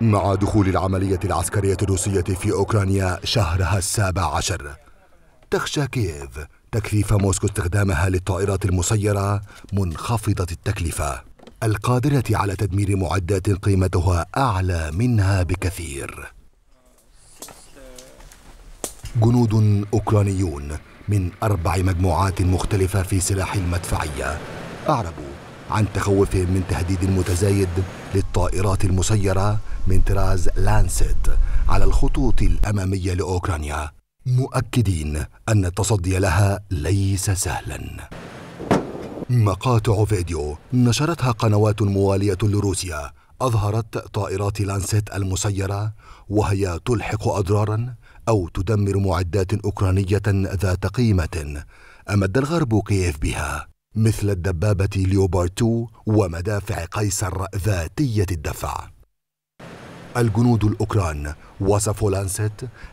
مع دخول العملية العسكرية الروسية في أوكرانيا شهرها السابع عشر تخشى كييف تكثيف موسكو استخدامها للطائرات المسيرة منخفضة التكلفة القادرة على تدمير معدات قيمتها أعلى منها بكثير جنود أوكرانيون من أربع مجموعات مختلفة في سلاح المدفعية أعربوا عن تخوفهم من تهديد متزايد للطائرات المسيرة من طراز لانسيت على الخطوط الأمامية لأوكرانيا مؤكدين أن التصدي لها ليس سهلاً مقاطع فيديو نشرتها قنوات موالية لروسيا أظهرت طائرات لانسيت المسيرة وهي تلحق أضراراً أو تدمر معدات أوكرانية ذات قيمة أمد الغرب كييف بها مثل الدبابة ليوبارد 2 ومدافع قيصر ذاتية الدفع الجنود الأوكران وصفوا لانست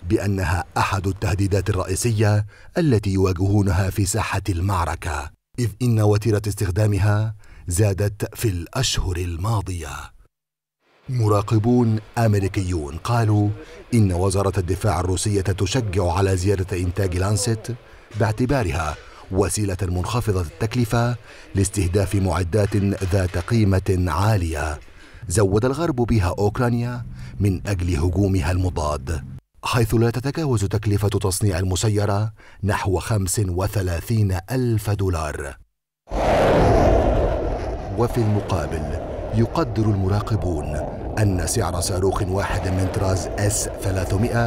بأنها أحد التهديدات الرئيسية التي يواجهونها في ساحة المعركة إذ إن وتيرة استخدامها زادت في الأشهر الماضية مراقبون أمريكيون قالوا إن وزارة الدفاع الروسية تشجع على زيادة إنتاج لانست باعتبارها وسيلة منخفضة التكلفة لاستهداف معدات ذات قيمة عالية زود الغرب بها أوكرانيا من أجل هجومها المضاد حيث لا تتجاوز تكلفة تصنيع المسيرة نحو 35 ألف دولار وفي المقابل يقدر المراقبون أن سعر صاروخ واحد من طراز S 300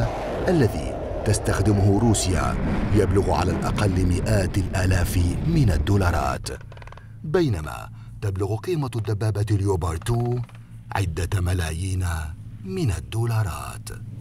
الذي تستخدمه روسيا يبلغ على الأقل مئات الآلاف من الدولارات بينما تبلغ قيمة الدبابة ليوبارد 2 عدة ملايين من الدولارات